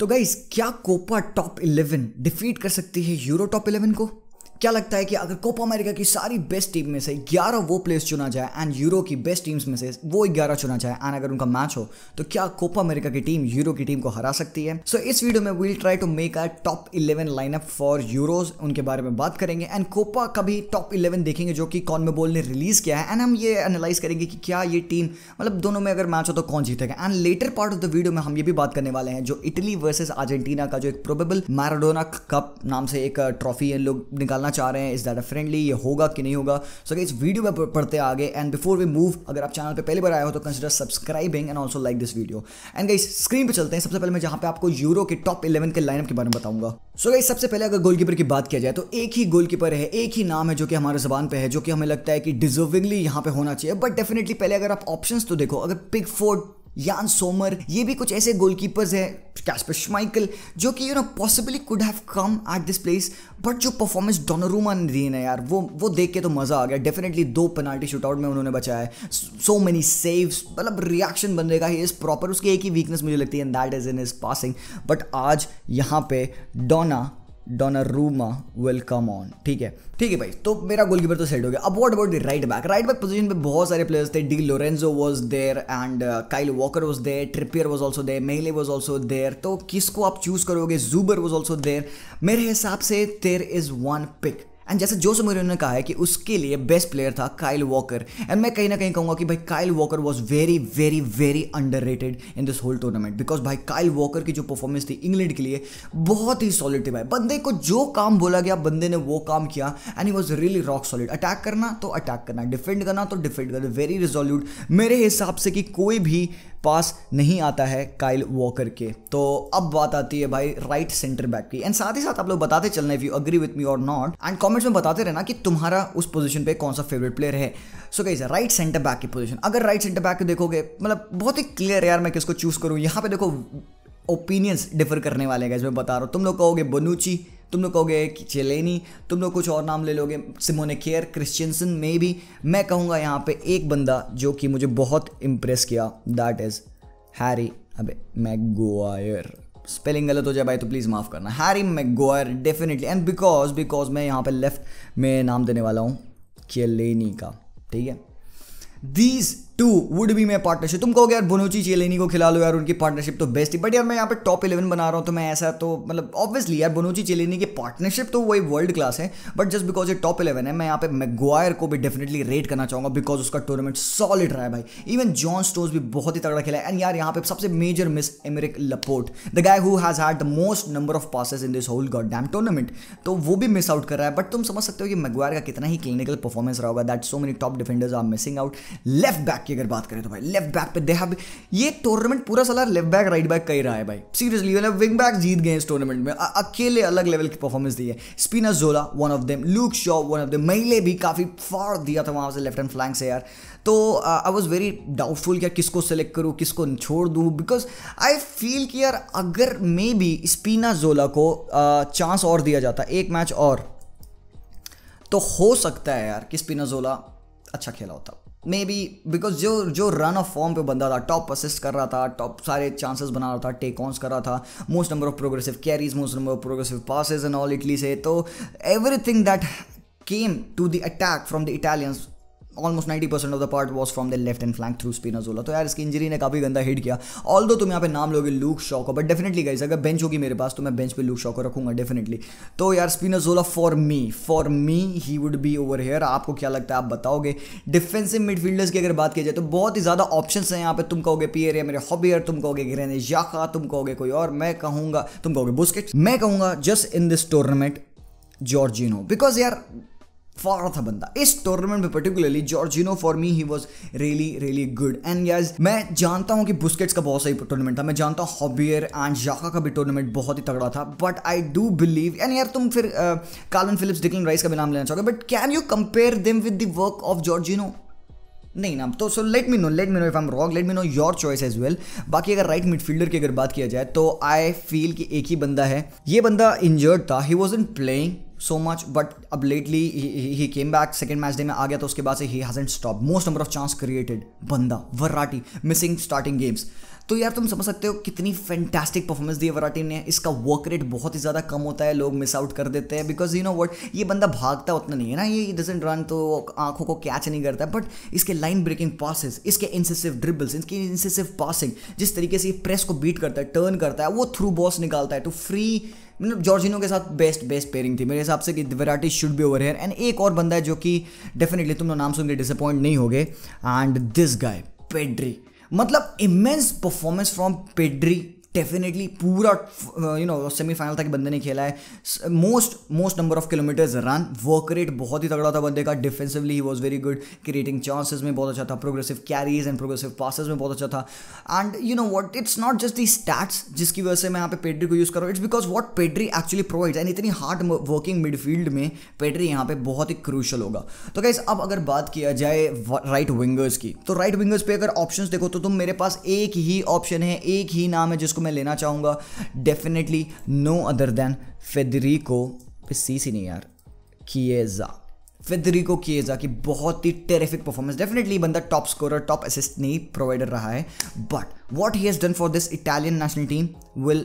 तो गाइज क्या Copa top 11 defeat कर सकती है यूरो टॉप 11 को क्या लगता है कि अगर कोपा अमेरिका की सारी बेस्ट टीम में से 11 वो प्लेयर्स चुना जाए एंड यूरो की बेस्ट टीम्स में से वो 11 चुना जाए एंड अगर उनका मैच हो तो क्या कोपा अमेरिका की टीम यूरो की टीम को हरा सकती है सो so, इस वीडियो में we'll try to make a top 11 lineup for Euros उनके बारे में बात करेंगे एंड कोपा का भी टॉप इलेवन देखेंगे जो कि कॉनमेबोल ने रिलीज किया है एंड हम ये एनालाइज करेंगे कि क्या ये टीम मतलब दोनों में अगर मैच हो तो कौन जीतेगा and later part of the video में हम ये भी बात करने वाले हैं जो इटली वर्सेज अर्जेंटीना का जो एक प्रोबेबल मैराडोना कप नाम से एक ट्रॉफी uh, है लोग निकालना करना चाह रहे हैं इज़ दैट अ फ्रेंडली ये होगा कि नहीं होगा सो so, इस वीडियो में पढ़ते आगे एंड बिफोर वी मूव अगर आप चैनल पर पहली बार आए हो तो consider subscribing and also like this video and गई स्क्रीन पर चलते हैं सबसे पहले मैं जहाँ पे आपको यूरो के टॉप इलेवन के लाइनअप के बारे में बताऊंगा सो गई सबसे पहले अगर गोलकीपर की बात किया जाए तो एक ही गोलकीपर है एक ही नाम है जो कि हमारे जबान पर है जो कि हमें लगता है कि डिजर्विंगली यहाँ पे होना चाहिए बट डेफिनेटली पहले अगर आप ऑप्शन तो देखो अगर पिक फोर यान सोमर ये भी कुछ ऐसे गोलकीपर्स हैं कैस्पर श्माइकल जो कि you know possibly could have come at this place but जो परफॉर्मेंस डोनरूमा ने दी ना यार वो वो देख के तो मज़ा आ गया डेफिनेटली दो पेनाल्टी शूटआउट में उन्होंने बचाया है सो मेनी सेव्स मतलब रिएक्शन बन रहेगा ही इज़ प्रॉपर उसकी एक ही वीकनेस मुझे लगती है and that is in is passing but आज यहाँ पे डोना डोनारूमा विल कम ऑन ठीक है ठीक है भाई तो मेरा गोलकीपर तो सेट हो गया अब what about the right back right back position पे बहुत सारे प्लेयर्स थे Di Lorenzo was there and Kyle Walker was there Trippier was also there Maehle was also there तो किसको आप चूज करोगे जूबर वाज आल्सो देयर मेरे हिसाब से there is one pick and जैसे जो समय ने कहा है कि उसके लिए बेस्ट प्लेयर था काइल वॉकर एंड मैं कहीं ना कहीं कहूंगा कि भाई Kyle Walker was very very very underrated in this whole tournament because भाई काइल वॉकर की जो परफॉर्मेंस थी इंग्लैंड के लिए बहुत ही सॉलिड थी भाई बंदे को जो काम बोला गया बंदे ने वो काम किया and he was really rock solid attack करना तो अटैक करना डिफेंड करना तो डिफेंड करना वेरी रिजोल्यूट मेरे हिसाब से कि कोई भी पास नहीं आता है काइल वॉकर के तो अब बात आती है भाई राइट सेंटर बैक की एंड साथ ही साथ आप लोग बताते चलना if you agree with me और नॉट एंड कॉमेंट कमेंट्स में बताते रहना कि तुम्हारा उस पोजीशन पे कौन सा फेवरेट प्लेयर है so guys right centre back की पोजीशन अगर राइट सेंटर बैक देखोगे मतलब बहुत ही क्लियर यार मैं किसको चूज़ करूँ यहाँ पे देखो ओपिनियंस डिफर करने वाले हैं इसमें बता रहा हूँ तुम लोग कहोगे बनूची तुम लोग कहोगे चेलेनी तुम लोग कुछ और नाम ले लोगे सिमोने केयर क्रिश्चियनसन मे भी मैं कहूँगा यहाँ पे एक बंदा जो कि मुझे बहुत इम्प्रेस किया दैट इज़ हैरी अबे मैगोयर स्पेलिंग गलत हो जाए भाई तो प्लीज़ माफ़ करना Harry Maguire definitely and because because मैं यहाँ पे लेफ्ट में नाम देने वाला हूँ केलेनी का ठीक है these two would be my partnership तुम कहोगे यार बोनोची चेलेनी को खिला लो यार उनकी पार्टनरशिप तो बेस्ट ही बट यार मैं यहाँ पे टॉप इलेवन बना रहा हूँ तो मैं ऐसा तो मतलब ऑब्वियसली यार बोनोची चेलेनी की पार्टनरशिप तो वही वर्ल्ड क्लास है बट जस्ट बिकॉज ये टॉप इलेवन है मैं यहाँ पे मैगवायर को भी डेफिनेटली रेट करना चाहूँगा बिकॉज उसका टूर्नामेंट सॉलिड रहा है भाई इवन जॉन स्टोज भी बहुत ही तगड़ा खेला है एंड यार यहाँ पे सबसे major miss Aymeric Laporte the guy who has had the most number of passes in this whole god damn tournament तो वो भी मिस आउट कर रहा है बट तुम समझ सकते हो कि मैगवायर का कितना ही क्लिनिकल परफॉर्मेंस रहा होगा that so many top defenders are missing out left back की अगर बात करें तो भाई लेफ्ट बैक पे दे हैव ये टूर्नामेंट पूरा साल लेफ्ट बैक राइट बैक का रहा है भाई सीरियसली मतलब विंग बैक जीत गए इस टूर्नामेंट में अकेले अलग लेवल की परफॉर्मेंस दी है Spinazzola one of them Luke Shaw one of them Maehle भी काफ़ी फाड़ दिया था वहां से लेफ्ट एंड फ्लैंक से यार तो आई वॉज वेरी डाउटफुल कि यार किसको सेलेक्ट करूँ किसको छोड़ दूँ बिकॉज आई फील कि यार अगर मे बी स्पिना जोला को चांस और दिया जाता एक मैच और तो हो सकता है यार कि जोला अच्छा खेला होता मे बी बिकॉज जो जो रन ऑफ फॉर्म पे बंदा था टॉप असिस्ट कर रहा था टॉप सारे चांसेस बना रहा था टेक ऑन्स कर रहा था most number of progressive carries most number of progressive passes in all Italy से तो everything that came to the attack from the Italians almost ninety percent of the part was from the left and flank through Zola तो यार इसकी injury ने काफी गंदा hit किया all दो तुम यहाँ पे नाम लोगे लूक शॉक को बट डेफिनेटली गाइज अगर बेंच होगी मेरे पास तो मैं बेंच पे लूक शॉक को रखूंगा डेफिनेटली तो यार Zola for me for me he would be over here आपको क्या लगता है आप बताओगे डिफेंसिव मिडफील्डर्स की अगर बात की जाए तो बहुत ही ज़्यादा ऑप्शन है यहाँ पे तुम कहोगे पियर या मेरे हॉबियर तुम कहोगे ग्रेने याका तुम कहोगे कोई और मैं कहूंगा तुम कहोगे बुस्केट मैं कहूंगा just in this tournament Jorginho because यार फॉर था बंदा इस टूर्नामेंट में particularly Jorginho for me he was really really good and yes मैं जानता हूँ कि बुस्केट्स का बहुत सही टूर्नामेंट था मैं जानता हूँ हॉबियर एंड जाका का भी टूर्नामेंट बहुत ही तगड़ा था but I do believe and यार तुम फिर कार्लन फिलिप्स डिकलिन राइस का भी नाम लेना चाहोगे but can you compare them with the work of Jorginho नहीं नाम तो so let me know let me know if I am wrong let me know your choice as well बाकी अगर राइट मिडफील्डर की अगर बात किया जाए तो आई फील कि एक ही बंदा है ये बंदा इंजर्ड था he was in playing so much but अब lately he came back second match day में आ गया तो उसके बाद से ही has stop most number of chance created बंदा वर्राटी मिसिंग स्टार्टिंग गेम्स तो यार तुम समझ सकते हो कितनी फैंटास्टिक परफॉर्मेंस दी है वराटी ने इसका वर्क रेट बहुत ही ज़्यादा कम होता है लोग मिस आउट कर देते हैं बिकॉज यू नो वट ये बंदा भागता उतना नहीं है ना ये डजेंट रन तो आंखों को कैच नहीं करता बट इसके लाइन ब्रेकिंग पासिस इसके इंसेसिव ड्रिबल्स इसकी इंसेसिव पासिंग जिस तरीके से ये प्रेस को बीट करता है टर्न करता है वो थ्रू बॉस निकालता है टू तो फ्री मतलब जॉर्जिनो के साथ बेस्ट बेस्ट पेयरिंग थी मेरे हिसाब से कि Verratti should be over here and एक और बंदा है जो कि डेफिनेटली तुम लोग नाम सुन के डिसअपॉइंट नहीं होगे एंड दिस गाय पेड्री मतलब immense performance from Pedri definitely पूरा यू नो सेमीफाइनल तक बंदे ने खेला है most most number of kilometres run work rate बहुत ही तगड़ा था बंदे का defensively he was very good creating chances में बहुत अच्छा था progressive carries and progressive passes में बहुत अच्छा था and you know what it's not just the stats जिसकी वजह से मैं यहाँ पे पेड्री को यूज़ करूँ it's because what Pedri actually provide and इतनी हार्ड वर्किंग मिडफील्ड में पेड्री यहाँ पे बहुत ही क्रूशल होगा तो कैसे अब अगर बात किया जाए राइट विंगर्स की तो राइट विंगर्स पे अगर ऑप्शन देखो तो तुम मेरे पास एक ही ऑप्शन है एक ही नाम है जिसको जिसको मैं लेना चाहूँगा definitely no other than Federico Chiesa नहीं यार किएजा फेदरिको किएजा की बहुत ही टेरिफिक परफॉर्मेंस डेफिनेटली बंदा टॉप स्कोरर टॉप असिस्ट नहीं प्रोवाइडर रहा है but what he has done for this Italian national team will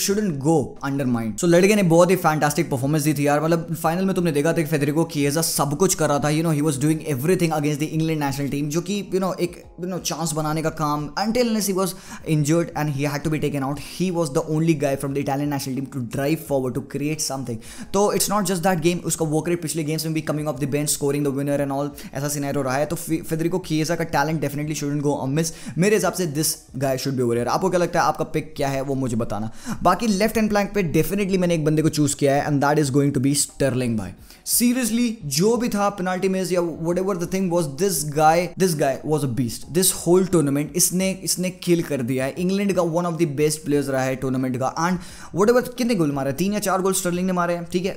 shouldn't go under mind so लड़के ने बहुत ही फैंटास्टिक परफॉर्मेंस दी थी यार मतलब फाइनल में तुमने देखा था कि फेदरिको किएजा सब कुछ कर रहा था you know he was doing everything against the England national team जो कि यू नो एक यू नो चांस बनाने का काम until he was injured and he had to be taken out he was the only guy from the Italian national team to drive forward to create something तो it's not just that game उसका वो rate पिछले games में भी coming off the bench scoring the winner and all ऐसा scenario रहा है तो फेदरिको किएजा का talent definitely shouldn't go amiss मेरे हिसाब से this guy should be over आपको क्या लगता है आपका पिक क्या है वो मुझे बताना जाना बाकी लेफ्ट एंड प्लैंक पे डेफिनेटली मैंने एक बंदे को चूज किया है and that is going to be Sterling भाई सीरियसली जो भी था पेनाल्टी मेज या whatever the thing was this guy this guy was a beast this whole tournament इसने इसने किल कर दिया है इंग्लैंड का one of the best players रहा है टूर्नामेंट का एंड वट एवर कितने गोल मारे तीन या चार गोल स्टर्लिंग ने मारे हैं ठीक है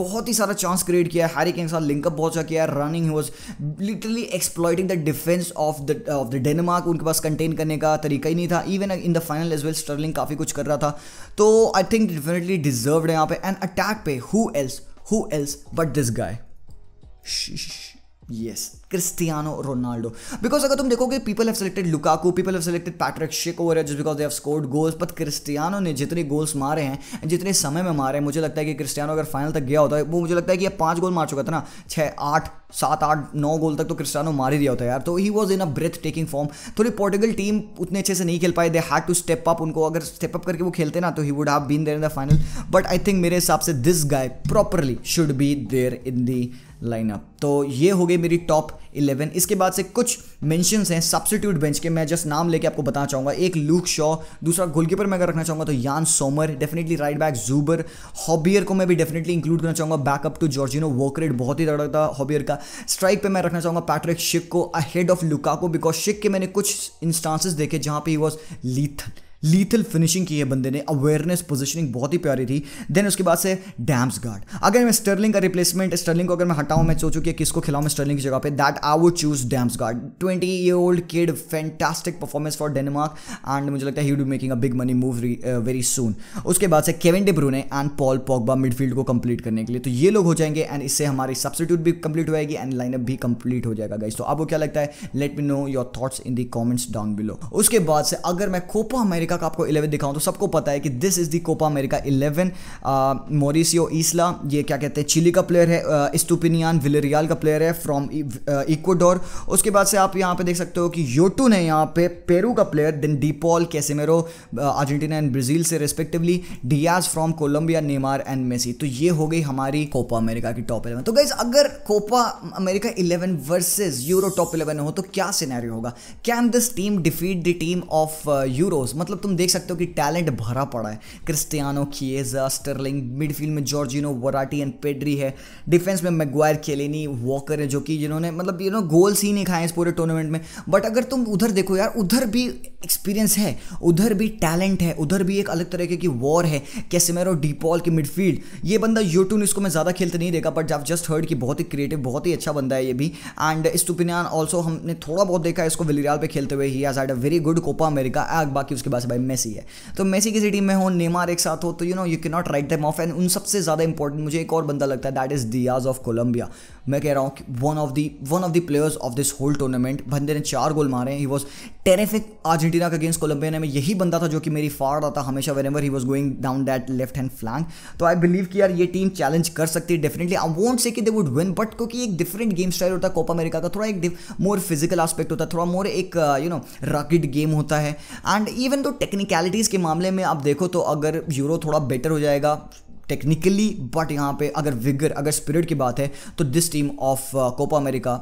बहुत ही सारा चांस क्रिएट किया है हैरी के साथ लिंकअप बहुत अच्छा किया है running was literally exploiting the defence of the of the Denmark उनके पास कंटेन करने का तरीका ही नहीं था even in the final as well Sterling काफ़ी कुछ कर रहा था था तो आई थिंक डेफिनेटली डिजर्व है यहाँ पे एंड अटैक पे who else who else but this guy yes Cristiano Ronaldo because अगर तुम देखोगे people have selected Lukaku people have selected Patrik Schick over just because they have scored goals but Cristiano ने जितने goals मारे हैं जितने समय में मारे हैं मुझे लगता है कि क्रिस्टियानो अगर फाइनल तक गया होता है वो मुझे लगता है कि ये पांच गोल मार चुका था ना छः आठ सात आठ नौ गोल तक तो क्रिस्टियानो मार ही दिया होता है यार तो he was in a breath taking form थोड़ी पोर्टुगल टीम उतने अच्छे से नहीं खेल पाए they had to step up उनको अगर स्टेप अप करके वो खेलते ना तो he would have been there in the final but I think मेरे हिसाब से this guy properly should be there in the lineup तो ये हो गई मेरी टॉप इलेवन इसके बाद से कुछ मेंशंस हैं सब्सिट्यूट बेंच के मैं जस्ट नाम लेके आपको बताना चाहूँगा एक लूक शॉ दूसरा गोलकीपर मैं अगर रखना चाहूँगा तो Yann Sommer definitely right back Zuber हॉबियर को मैं भी डेफिनेटली इंक्लूड करना चाहूँगा बैकअप टू जॉर्जिनो वर्करेट बहुत ही तगड़ा था हॉबियर का स्ट्राइक पर मैं रखना चाहूँगा पैट्रिक शिक को अहेड ऑफ लुका को बिकॉज शिक के मैंने कुछ इंस्टांसिस देखे जहाँ पे ही वॉज लीथन लीथल फिनिशिंग की है बंदे ने अवेयरनेस पोजिशनिंग बहुत ही प्यारी थी देन उसके बाद से डैम्स गार्ड अगर मैं स्टर्लिंग का रिप्लेसमेंट स्टर्लिंग को अगर मैं हटाऊं मैं सोचू कि किसको खिलाऊं मैं स्टर्लिंग की जगह पे that I would choose Damsgaard twenty year old kid fantastic performance for Denmark and मुझे लगता है he do making a big money move very soon उसके बाद से Kevin De Bruyne and Paul Pogba midfield को complete करने के लिए तो ये लोग हो जाएंगे एंड इससे हमारी सब्सिट्यूट भी कंप्लीट हो जाएगी एंड लाइनअप भी कंप्लीट हो जाएगा गाइस तो आपको क्या लगता है let me know your thoughts in the comments down below उसके बाद से अगर मैं कोपा अमेरिका अमेरिका का आपको इलेवन दिखाऊं तो सबको पता है कि this is the Copa America eleven Mauricio Isla ये क्या कहते हैं चिली का प्लेयर है इस्तुपिनियान uh, विलेरियाल का प्लेयर है फ्रॉम इक्वाडोर uh, उसके बाद से आप यहाँ पे देख सकते हो कि योटू ने यहाँ पे पेरू का प्लेयर दिन De Paul Casemiro Argentina and Brazil से respectively Díaz from Colombia Neymar and Messi तो ये हो गई हमारी कोपा अमेरिका की टॉप इलेवन तो गाइज अगर Copa America eleven versus Euro top eleven हो तो क्या सिनेरियो होगा can this team defeat the team of Euros मतलब मतलब तुम देख सकते हो कि टैलेंट भरा पड़ा है क्रिस्टियानो खिएजा स्टर्लिंग मिडफील्ड में जॉर्जिनो वराटी एंड पेड्री है डिफेंस में मैगवायर केलेनी वॉकर है जो कि जिन्होंने मतलब यू नो गोल्स ही नहीं खाए इस पूरे टूर्नामेंट में बट अगर तुम उधर देखो यार उधर भी एक्सपीरियंस है उधर भी टैलेंट है उधर भी एक अलग तरीके की वॉर है कैसे मेरो डीपॉल की मिडफील्ड ये बंदा यूट्यून इसको मैं ज़्यादा खेलते नहीं देखा बट जब जस्ट हर्ड कि बहुत ही क्रिएटिव बहुत ही अच्छा बंदा है ये भी एंड इस टूपिनियन ऑल्सो हमने थोड़ा बहुत देखा है इसको विलियाल पे खेलते हुए he has had a very good Copa America एग बाकी उसके पास भाई मेसी है तो मेसी किसी टीम में हो नेमार एक साथ हो तो you know you can not write them off and उन सबसे ज़्यादा इंपॉर्टेंट मुझे एक और बंदा लगता है that is Díaz of Colombia मैं कह रहा हूँ one of the one of the players of this whole tournament बंदे ने चार गोल मारे he was terrific Argentina Argentina के अगेंस्ट कोलंबिया में यही बंदा था जो कि मेरी फाड़ रहा था हमेशा wherever he was going down that left hand flank तो आई बिलीव कि यार ये टीम चैलेंज कर सकती है डेफिनेटली आई वॉन्ट से कि दे वुड विन बट क्योंकि एक डिफरेंट गेम स्टाइल होता है कोपा अमेरिका का थोड़ा एक मोर फिजिकल आस्पेक्ट होता है थोड़ा मोर एक यू नो रॉकेट गेम होता है एंड इवन तो टेक्निकलिटीज़ के मामले में आप देखो तो अगर यूरो थोड़ा बेटर हो जाएगा टेक्निकली बट यहाँ पे अगर विगर अगर स्पिरिट की बात है तो this team of Copa America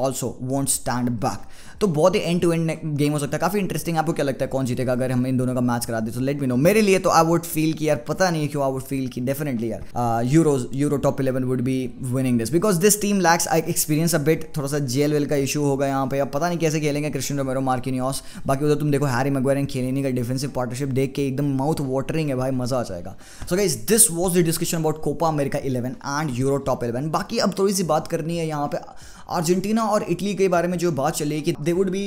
also won't stand back तो बहुत ही एंड टू एंड गेम हो सकता है काफ़ी इंटरेस्टिंग आपको क्या लगता है कौन जीतेगा अगर हम इन दोनों का मैच करा दे तो लेट मी नो मेरे लिए तो आई वुड फील कि यार पता नहीं क्यों आई वुड फील कि डेफिनेटली यार Euros Euro top eleven would be winning this because this team lacks I experience a bit थोड़ा सा जेल वेल का इशू होगा यहाँ पे अब पता नहीं कैसे खेलेंगे कृष्ण रोमेरो मार्किनियॉस बाकी उधर तुम देखो हैरी मगवेर एंड खेलने का डिफेंसिव पार्टनरशिप देख के एकदम माउथ वाटरिंग है भाई मजा आ जाएगा so guys this was the discussion about Copa America eleven and Euro top eleven बाकी अब थोड़ी सी बात करनी है यहाँ पे अर्जेंटीना और इटली के बारे में जो बात चली कि they would be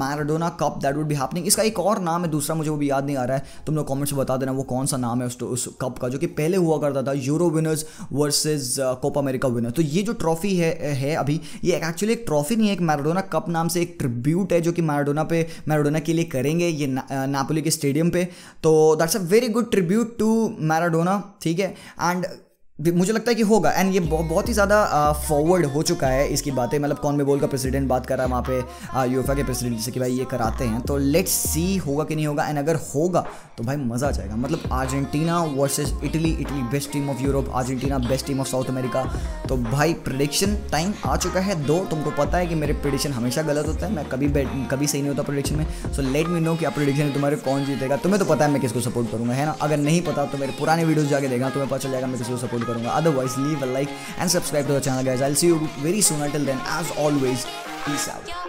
Maradona cup that would be happening इसका एक और नाम है दूसरा मुझे वो भी याद नहीं आ रहा है तुम लोग कॉमेंट्स में बता देना वो कौन सा नाम है उस, उस कप का जो कि पहले हुआ करता था Euro winners versus Copa America winner तो ये जो ट्रॉफी है है अभी ये एक्चुअली एक ट्रॉफी नहीं है एक मैराडोना कप नाम से एक ट्रिब्यूट है जो कि मैराडोना पे मैराडोना के लिए करेंगे ये नापोली uh, के स्टेडियम पे तो that's a very good tribute to Maradona ठीक है एंड मुझे लगता है कि होगा एंड ये बहुत ही ज़्यादा फॉरवर्ड हो चुका है इसकी बातें मतलब कौन बोल का प्रेसिडेंट बात कर रहा है वहाँ पे यूएफए के प्रेसिडेंट से कि भाई ये कराते हैं तो लेट्स सी होगा कि नहीं होगा एंड अगर होगा तो भाई मज़ा आ जाएगा मतलब Argentina versus Italy Italy best team of Europe Argentina best team of South America तो भाई प्रडिक्शन टाइम आ चुका है दो तुमको पता है कि मेरे प्रडिक्शन हमेशा गलत होता है मैं कभी कभी सही नहीं होता प्रडिक्शन में सो लेट मी नो कि आप प्रडिक्शन तुम्हारे कौन जीतेगा तुम्हें तो पता है मैं किसको सपोर्ट करूँगा है ना अगर नहीं पता तो मेरे पुराने वीडियोज़ जाके देगा तुम्हें पता चल जाएगा मैं किसको सपोर्ट कंटिन्यू करूँगा otherwise leave a like and subscribe to the channel guys I see you very soon till then as always peace out